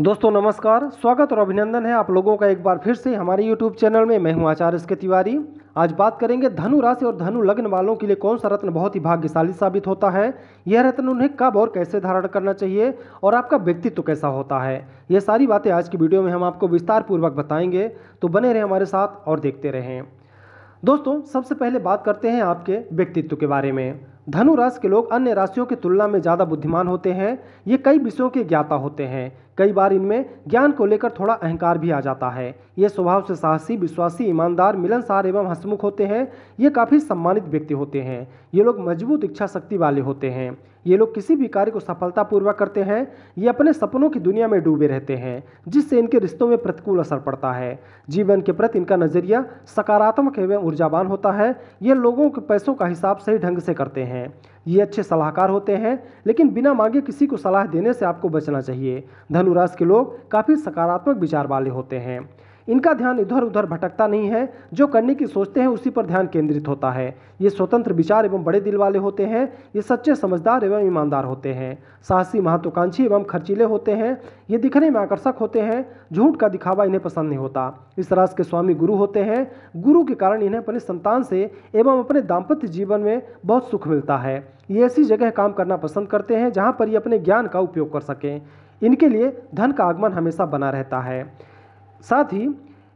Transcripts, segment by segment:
दोस्तों नमस्कार स्वागत और अभिनंदन है आप लोगों का एक बार फिर से हमारे YouTube चैनल में मैं हूं आचार्य के तिवारी आज बात करेंगे धनु राशि और धनु लग्न वालों के लिए कौन सा रत्न बहुत ही भाग्यशाली साबित होता है यह रत्न उन्हें कब और कैसे धारण करना चाहिए और आपका व्यक्तित्व कैसा होता है ये सारी बातें आज की वीडियो में हम आपको विस्तारपूर्वक बताएंगे तो बने रहें हमारे साथ और देखते रहें दोस्तों सबसे पहले बात करते हैं आपके व्यक्तित्व के बारे में धनु राशि के लोग अन्य राशियों की तुलना में ज़्यादा बुद्धिमान होते हैं ये कई विषयों के ज्ञाता होते हैं कई बार इनमें ज्ञान को लेकर थोड़ा अहंकार भी आ जाता है ये स्वभाव से साहसी विश्वासी ईमानदार मिलनसार एवं हंसमुख होते हैं ये काफ़ी सम्मानित व्यक्ति होते हैं ये लोग मजबूत इच्छा शक्ति वाले होते हैं ये लोग किसी भी कार्य को सफलतापूर्वक करते हैं ये अपने सपनों की दुनिया में डूबे रहते हैं जिससे इनके रिश्तों में प्रतिकूल असर पड़ता है जीवन के प्रति इनका नज़रिया सकारात्मक एवं ऊर्जावान होता है ये लोगों के पैसों का हिसाब सही ढंग से करते हैं ये अच्छे सलाहकार होते हैं लेकिन बिना मांगे किसी को सलाह देने से आपको बचना चाहिए धनुराश के लोग काफ़ी सकारात्मक विचार वाले होते हैं इनका ध्यान इधर उधर भटकता नहीं है जो करने की सोचते हैं उसी पर ध्यान केंद्रित होता है ये स्वतंत्र विचार एवं बड़े दिल वाले होते हैं ये सच्चे समझदार एवं ईमानदार होते हैं साहसी महत्वाकांक्षी एवं खर्चीले होते हैं ये दिखने में आकर्षक होते हैं झूठ का दिखावा इन्हें पसंद नहीं होता इस राज के स्वामी गुरु होते हैं गुरु के कारण इन्हें अपने संतान से एवं अपने दाम्पत्य जीवन में बहुत सुख मिलता है ये ऐसी जगह काम करना पसंद करते हैं जहाँ पर ये अपने ज्ञान का उपयोग कर सकें इनके लिए धन का आगमन हमेशा बना रहता है साथ ही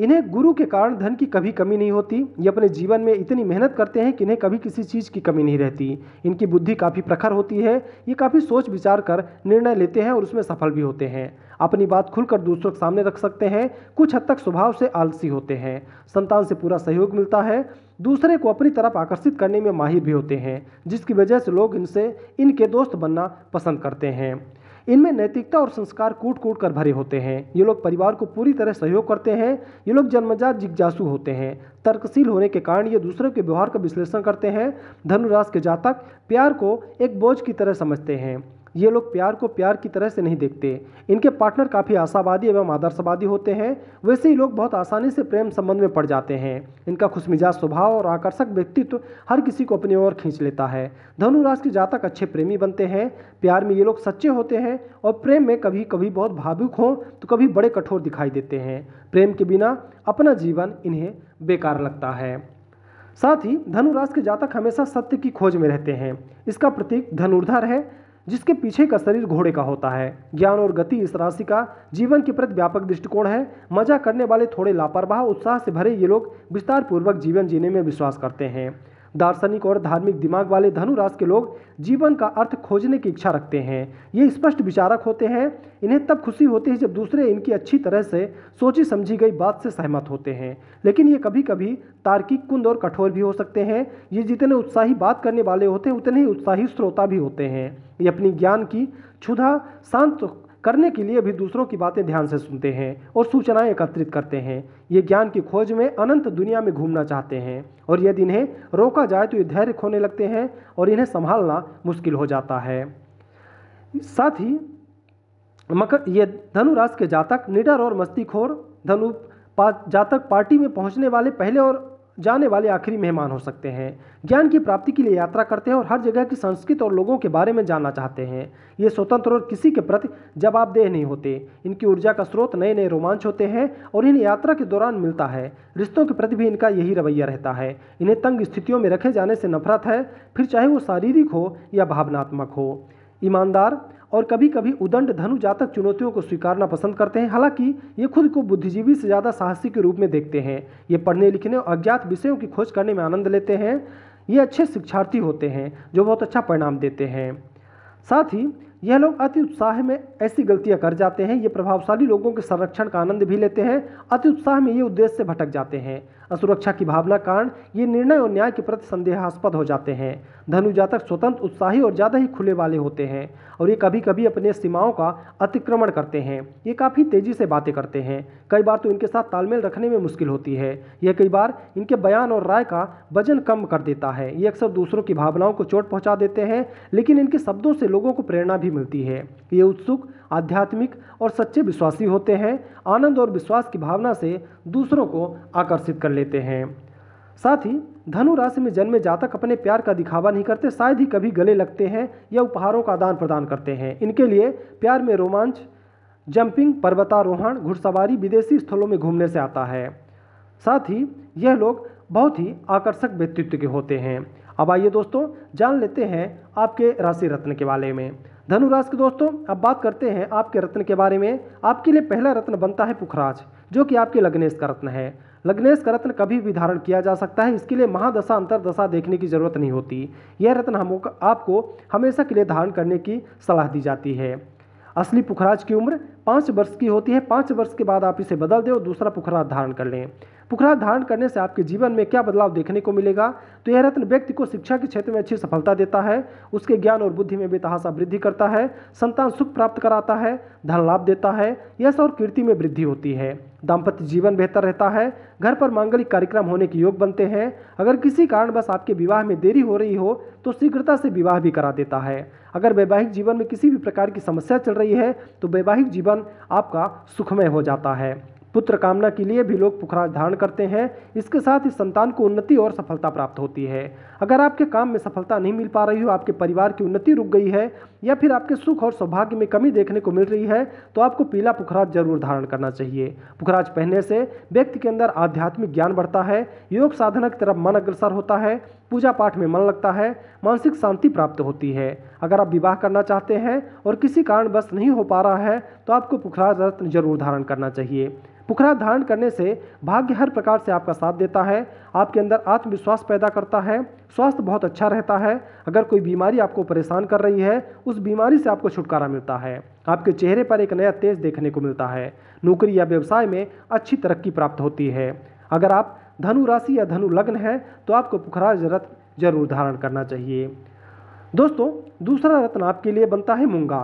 इन्हें गुरु के कारण धन की कभी कमी नहीं होती ये अपने जीवन में इतनी मेहनत करते हैं कि इन्हें कभी किसी चीज़ की कमी नहीं रहती इनकी बुद्धि काफ़ी प्रखर होती है ये काफ़ी सोच विचार कर निर्णय लेते हैं और उसमें सफल भी होते हैं अपनी बात खुलकर दूसरों के सामने रख सकते हैं कुछ हद तक स्वभाव से आलसी होते हैं संतान से पूरा सहयोग मिलता है दूसरे को अपनी तरफ आकर्षित करने में माहिर भी होते हैं जिसकी वजह से लोग इनसे इनके दोस्त बनना पसंद करते हैं इनमें नैतिकता और संस्कार कूट कूट कर भरे होते हैं ये लोग परिवार को पूरी तरह सहयोग करते हैं ये लोग जन्मजात जिज्ञासु होते हैं तर्कशील होने के कारण ये दूसरों के व्यवहार का विश्लेषण करते हैं धनुराश के जातक प्यार को एक बोझ की तरह समझते हैं ये लोग प्यार को प्यार की तरह से नहीं देखते इनके पार्टनर काफ़ी आशावादी एवं आदर्शवादी होते हैं वैसे ही लोग बहुत आसानी से प्रेम संबंध में पड़ जाते हैं इनका खुशमिजाज स्वभाव और आकर्षक व्यक्तित्व हर किसी को अपनी ओर खींच लेता है धनुराज के जातक अच्छे प्रेमी बनते हैं प्यार में ये लोग सच्चे होते हैं और प्रेम में कभी कभी बहुत भावुक हों तो कभी बड़े कठोर दिखाई देते हैं प्रेम के बिना अपना जीवन इन्हें बेकार लगता है साथ ही धनुराज के जातक हमेशा सत्य की खोज में रहते हैं इसका प्रतीक धनुर्धर है जिसके पीछे का शरीर घोड़े का होता है ज्ञान और गति इस राशि का जीवन के प्रति व्यापक दृष्टिकोण है मजा करने वाले थोड़े लापरवाह उत्साह से भरे ये लोग विस्तार पूर्वक जीवन जीने में विश्वास करते हैं दार्शनिक और धार्मिक दिमाग वाले धनुराश के लोग जीवन का अर्थ खोजने की इच्छा रखते हैं ये स्पष्ट विचारक होते हैं इन्हें तब खुशी होती है जब दूसरे इनकी अच्छी तरह से सोची समझी गई बात से सहमत होते हैं लेकिन ये कभी कभी तार्किक कुंद और कठोर भी हो सकते हैं ये जितने उत्साही बात करने वाले होते हैं उतने ही उत्साही श्रोता भी होते हैं ये अपनी ज्ञान की क्षुधा शांत करने के लिए भी दूसरों की बातें ध्यान से सुनते हैं और सूचनाएं एकत्रित करते हैं ये ज्ञान की खोज में अनंत दुनिया में घूमना चाहते हैं और यदि इन्हें रोका जाए तो ये धैर्य खोने लगते हैं और इन्हें संभालना मुश्किल हो जाता है साथ ही मकर ये धनुराज के जातक निडर और मस्तीखोर धनु पा, जातक पार्टी में पहुंचने वाले पहले और जाने वाले आखिरी मेहमान हो सकते हैं ज्ञान की प्राप्ति के लिए यात्रा करते हैं और हर जगह की संस्कृत और लोगों के बारे में जानना चाहते हैं ये स्वतंत्र और किसी के प्रति जवाबदेह नहीं होते इनकी ऊर्जा का स्रोत नए नए रोमांच होते हैं और इन्हें यात्रा के दौरान मिलता है रिश्तों के प्रति भी इनका यही रवैया रहता है इन्हें तंग स्थितियों में रखे जाने से नफरत है फिर चाहे वो शारीरिक हो या भावनात्मक हो ईमानदार और कभी कभी उदंड धनु जातक चुनौतियों को स्वीकारना पसंद करते हैं हालांकि ये खुद को बुद्धिजीवी से ज़्यादा साहसी के रूप में देखते हैं ये पढ़ने लिखने और अज्ञात विषयों की खोज करने में आनंद लेते हैं ये अच्छे शिक्षार्थी होते हैं जो बहुत अच्छा परिणाम देते हैं साथ ही यह लोग अति उत्साह में ऐसी गलतियां कर जाते हैं ये प्रभावशाली लोगों के संरक्षण का आनंद भी लेते हैं अति उत्साह में ये उद्देश्य से भटक जाते हैं असुरक्षा की भावना कारण ये निर्णय और न्याय के प्रति संदेहास्पद हो जाते हैं धनु जातक स्वतंत्र उत्साही और ज़्यादा ही खुले वाले होते हैं और ये कभी कभी अपने सीमाओं का अतिक्रमण करते हैं ये काफ़ी तेज़ी से बातें करते हैं कई बार तो इनके साथ तालमेल रखने में मुश्किल होती है यह कई बार इनके बयान और राय का वजन कम कर देता है ये अक्सर दूसरों की भावनाओं को चोट पहुँचा देते हैं लेकिन इनके शब्दों से लोगों को प्रेरणा भी मिलती है ये उत्सुक आध्यात्मिक और सच्चे विश्वासी होते हैं आनंद और विश्वास की भावना से दूसरों को आकर्षित कर लेते हैं साथ ही धनु राशि में जन्मे जातक अपने प्यार का दिखावा नहीं करते शायद ही कभी गले लगते हैं या उपहारों का आदान प्रदान करते हैं इनके लिए प्यार में रोमांच जंपिंग पर्वतारोहण घुड़सवारी विदेशी स्थलों में घूमने से आता है साथ ही यह लोग बहुत ही आकर्षक व्यक्तित्व के होते हैं अब आइए दोस्तों जान लेते हैं आपके राशि रत्न के बारे में धनुराज के दोस्तों अब बात करते हैं आपके रत्न के बारे में आपके लिए पहला रत्न बनता है पुखराज जो कि आपके लग्नेश का रत्न है लग्नेश का रत्न कभी भी धारण किया जा सकता है इसके लिए महादशा अंतरदशा देखने की जरूरत नहीं होती यह रत्न हम आपको हमेशा के लिए धारण करने की सलाह दी जाती है असली पुखराज की उम्र पाँच वर्ष की होती है पाँच वर्ष के बाद आप इसे बदल दें और दूसरा पुखराज धारण कर लें पुखराज धारण करने से आपके जीवन में क्या बदलाव देखने को मिलेगा तो यह रत्न व्यक्ति को शिक्षा के क्षेत्र में अच्छी सफलता देता है उसके ज्ञान और बुद्धि में बेतहासा वृद्धि करता है संतान सुख प्राप्त कराता है धन लाभ देता है यश और कीर्ति में वृद्धि होती है दाम्पत्य जीवन बेहतर रहता है घर पर मांगलिक कार्यक्रम होने के योग बनते हैं अगर किसी कारण बस आपके विवाह में देरी हो रही हो तो शीघ्रता से विवाह भी करा देता है अगर वैवाहिक जीवन में किसी भी प्रकार की समस्या चल रही है तो वैवाहिक जीवन आपका सुखमय हो जाता है पुत्र कामना के लिए भी लोग पुखराज धारण करते हैं इसके साथ ही संतान को उन्नति और सफलता प्राप्त होती है अगर आपके काम में सफलता नहीं मिल पा रही हो आपके परिवार की उन्नति रुक गई है या फिर आपके सुख और सौभाग्य में कमी देखने को मिल रही है तो आपको पीला पुखराज जरूर धारण करना चाहिए पुखराज पहनने से व्यक्ति के अंदर आध्यात्मिक ज्ञान बढ़ता है योग साधना की तरफ मन अग्रसर होता है पूजा पाठ में मन लगता है मानसिक शांति प्राप्त होती है अगर आप विवाह करना चाहते हैं और किसी कारणवश नहीं हो पा रहा है तो आपको पुखराज रत्न जरूर धारण करना चाहिए पुखराज धारण करने से भाग्य हर प्रकार से आपका साथ देता है आपके अंदर आत्मविश्वास पैदा करता है स्वास्थ्य बहुत अच्छा रहता है अगर कोई बीमारी आपको परेशान कर रही है उस बीमारी से आपको छुटकारा मिलता है आपके चेहरे पर एक नया तेज देखने को मिलता है नौकरी या व्यवसाय में अच्छी तरक्की प्राप्त होती है अगर आप धनु राशि या धनु लग्न है तो आपको पुखराज रत्न जरूर धारण करना चाहिए दोस्तों दूसरा रत्न आपके लिए बनता है मूंगा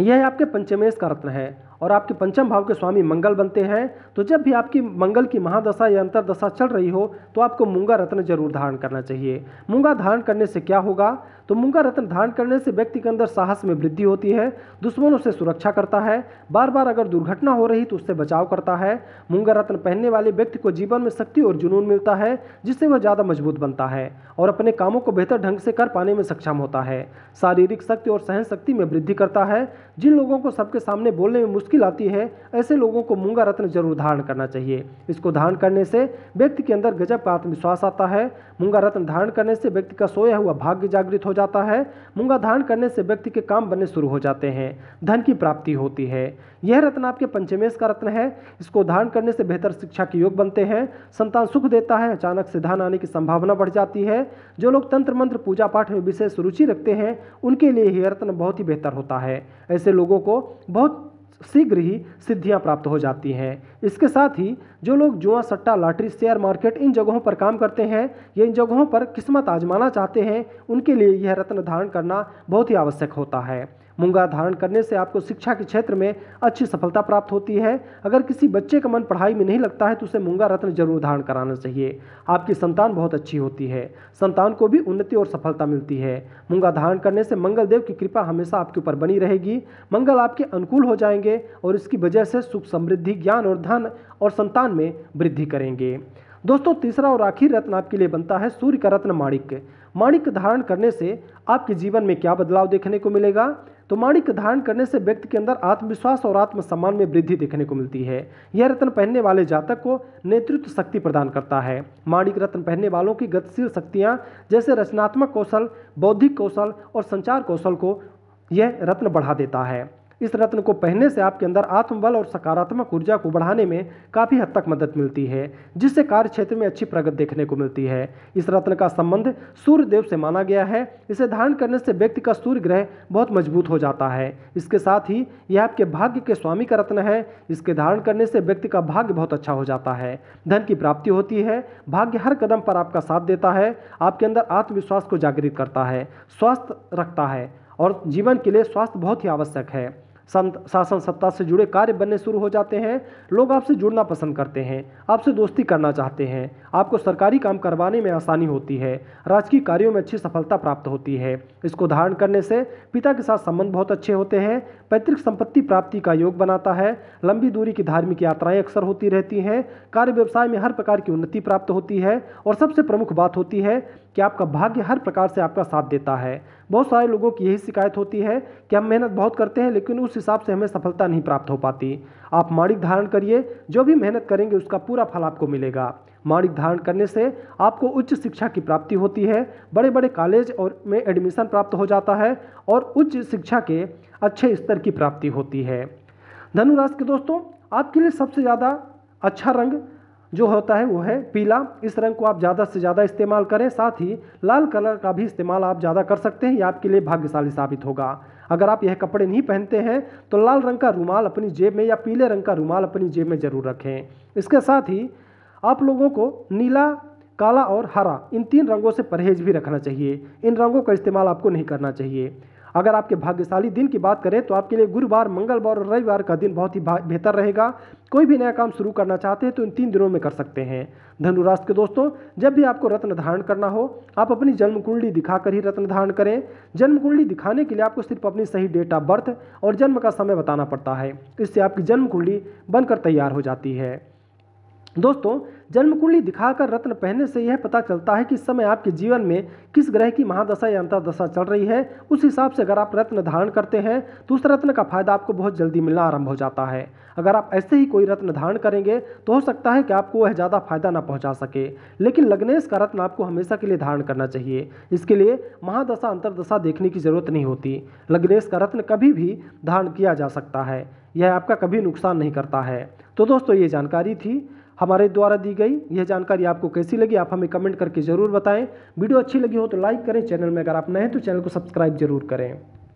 यह आपके पंचमेश का रत्न है और आपके पंचम भाव के स्वामी मंगल बनते हैं तो जब भी आपकी मंगल की महादशा या अंतरदशा चल रही हो तो आपको मूंगा रत्न जरूर धारण करना चाहिए मूंगा धारण करने से क्या होगा तो मुंगा रत्न धारण करने से व्यक्ति के अंदर साहस में वृद्धि होती है दुश्मनों से सुरक्षा करता है बार बार अगर दुर्घटना हो रही तो उससे बचाव करता है मुंगा रत्न पहनने वाले व्यक्ति को जीवन में शक्ति और जुनून मिलता है जिससे वह ज़्यादा मजबूत बनता है और अपने कामों को बेहतर ढंग से कर पाने में सक्षम होता है शारीरिक शक्ति और सहन शक्ति में वृद्धि करता है जिन लोगों को सबके सामने बोलने में मुश्किल आती है ऐसे लोगों को मूंगा रत्न जरूर धारण करना चाहिए इसको धारण करने से व्यक्ति के अंदर गजब का आत्मविश्वास आता है मूंगा रत्न धारण करने से व्यक्ति का सोया हुआ भाग्य जागृत हो जाता है मुंगा धारण करने से व्यक्ति के काम बनने शुरू हो जाते हैं धन की प्राप्ति होती है यह रत्न आपके पंचमेश का रत्न है इसको धारण करने से बेहतर शिक्षा के योग बनते हैं संतान सुख देता है अचानक से धन आने की संभावना बढ़ जाती है जो लोग तंत्र मंत्र पूजा पाठ में विशेष रुचि रखते हैं उनके लिए यह रत्न बहुत ही बेहतर होता है ऐसे लोगों को बहुत शीघ्र ही सिद्धियां प्राप्त हो जाती हैं इसके साथ ही जो लोग जुआ सट्टा लॉटरी शेयर मार्केट इन जगहों पर काम करते हैं या इन जगहों पर किस्मत आजमाना चाहते हैं उनके लिए यह रत्न धारण करना बहुत ही आवश्यक होता है मूंगा धारण करने से आपको शिक्षा के क्षेत्र में अच्छी सफलता प्राप्त होती है अगर किसी बच्चे का मन पढ़ाई में नहीं लगता है तो उसे मूंगा रत्न जरूर धारण कराना चाहिए आपकी संतान बहुत अच्छी होती है संतान को भी उन्नति और सफलता मिलती है मूंगा धारण करने से मंगल देव की कृपा हमेशा आपके ऊपर बनी रहेगी मंगल आपके अनुकूल हो जाएंगे और इसकी वजह से सुख समृद्धि ज्ञान और धन और संतान में वृद्धि करेंगे दोस्तों तीसरा और आखिरी रत्न आपके लिए बनता है सूर्य का रत्न माणिक माणिक धारण करने से आपके जीवन में क्या बदलाव देखने को मिलेगा तो माणिक धारण करने से व्यक्ति के अंदर आत्मविश्वास और आत्मसम्मान में वृद्धि देखने को मिलती है यह रत्न पहनने वाले जातक को नेतृत्व शक्ति प्रदान करता है माणिक रत्न पहनने वालों की गतिशील शक्तियाँ जैसे रचनात्मक कौशल बौद्धिक कौशल और संचार कौशल को यह रत्न बढ़ा देता है इस रत्न को पहनने से आपके अंदर आत्मबल और सकारात्मक ऊर्जा को बढ़ाने में काफ़ी हद तक मदद मिलती है जिससे कार्य क्षेत्र में अच्छी प्रगति देखने को मिलती है इस रत्न का संबंध सूर्य देव से माना गया है इसे धारण करने से व्यक्ति का सूर्य ग्रह बहुत मजबूत हो जाता है इसके साथ ही यह आपके भाग्य के स्वामी का रत्न है इसके धारण करने से व्यक्ति का भाग्य बहुत अच्छा हो जाता है धन की प्राप्ति होती है भाग्य हर कदम पर आपका साथ देता है आपके अंदर आत्मविश्वास को जागृत करता है स्वस्थ रखता है और जीवन के लिए स्वास्थ्य बहुत ही आवश्यक है शासन सत्ता से जुड़े कार्य बनने शुरू हो जाते हैं लोग आपसे जुड़ना पसंद करते हैं आपसे दोस्ती करना चाहते हैं आपको सरकारी काम करवाने में आसानी होती है राजकीय कार्यों में अच्छी सफलता प्राप्त होती है इसको धारण करने से पिता के साथ संबंध बहुत अच्छे होते हैं पैतृक संपत्ति प्राप्ति का योग बनाता है लंबी दूरी की धार्मिक यात्राएं अक्सर होती रहती हैं कार्य व्यवसाय में हर प्रकार की उन्नति प्राप्त होती है और सबसे प्रमुख बात होती है कि आपका भाग्य हर प्रकार से आपका साथ देता है बहुत सारे लोगों की यही शिकायत होती है कि हम मेहनत बहुत करते हैं लेकिन उस हिसाब से हमें सफलता नहीं प्राप्त हो पाती आप माणिक धारण करिए जो भी मेहनत करेंगे उसका पूरा फल आपको मिलेगा माणिक धारण करने से आपको उच्च शिक्षा की प्राप्ति होती है बड़े बड़े कॉलेज और में एडमिशन प्राप्त हो जाता है और उच्च शिक्षा के अच्छे स्तर की प्राप्ति होती है धनुराशि के दोस्तों आपके लिए सबसे ज़्यादा अच्छा रंग जो होता है वो है पीला इस रंग को आप ज़्यादा से ज़्यादा इस्तेमाल करें साथ ही लाल कलर का भी इस्तेमाल आप ज़्यादा कर सकते हैं यह आपके लिए भाग्यशाली साबित होगा अगर आप यह कपड़े नहीं पहनते हैं तो लाल रंग का रुमाल अपनी जेब में या पीले रंग का रुमाल अपनी जेब में ज़रूर रखें इसके साथ ही आप लोगों को नीला काला और हरा इन तीन रंगों से परहेज भी रखना चाहिए इन रंगों का इस्तेमाल आपको नहीं करना चाहिए अगर आपके भाग्यशाली दिन की बात करें तो आपके लिए गुरुवार मंगलवार और रविवार का दिन बहुत ही बेहतर रहेगा कोई भी नया काम शुरू करना चाहते हैं तो इन तीन दिनों में कर सकते हैं धनुराश के दोस्तों जब भी आपको रत्न धारण करना हो आप अपनी जन्म कुंडली दिखाकर ही रत्न धारण करें जन्म कुंडली दिखाने के लिए आपको सिर्फ अपनी सही डेट ऑफ बर्थ और जन्म का समय बताना पड़ता है इससे आपकी जन्म कुंडली बनकर तैयार हो जाती है दोस्तों जन्म कुंडली दिखाकर रत्न पहनने से यह पता चलता है कि समय आपके जीवन में किस ग्रह की महादशा या अंतरदशा चल रही है उस हिसाब से अगर आप रत्न धारण करते हैं तो उस रत्न का फायदा आपको बहुत जल्दी मिलना आरंभ हो जाता है अगर आप ऐसे ही कोई रत्न धारण करेंगे तो हो सकता है कि आपको वह ज़्यादा फायदा ना पहुँचा सके लेकिन लग्नेश का रत्न आपको हमेशा के लिए धारण करना चाहिए इसके लिए महादशा अंतरदशा देखने की जरूरत नहीं होती लग्नेश का रत्न कभी भी धारण किया जा सकता है यह आपका कभी नुकसान नहीं करता है तो दोस्तों ये जानकारी थी हमारे द्वारा दी गई यह जानकारी आपको कैसी लगी आप हमें कमेंट करके ज़रूर बताएं वीडियो अच्छी लगी हो तो लाइक करें चैनल में अगर आप नए हैं तो चैनल को सब्सक्राइब जरूर करें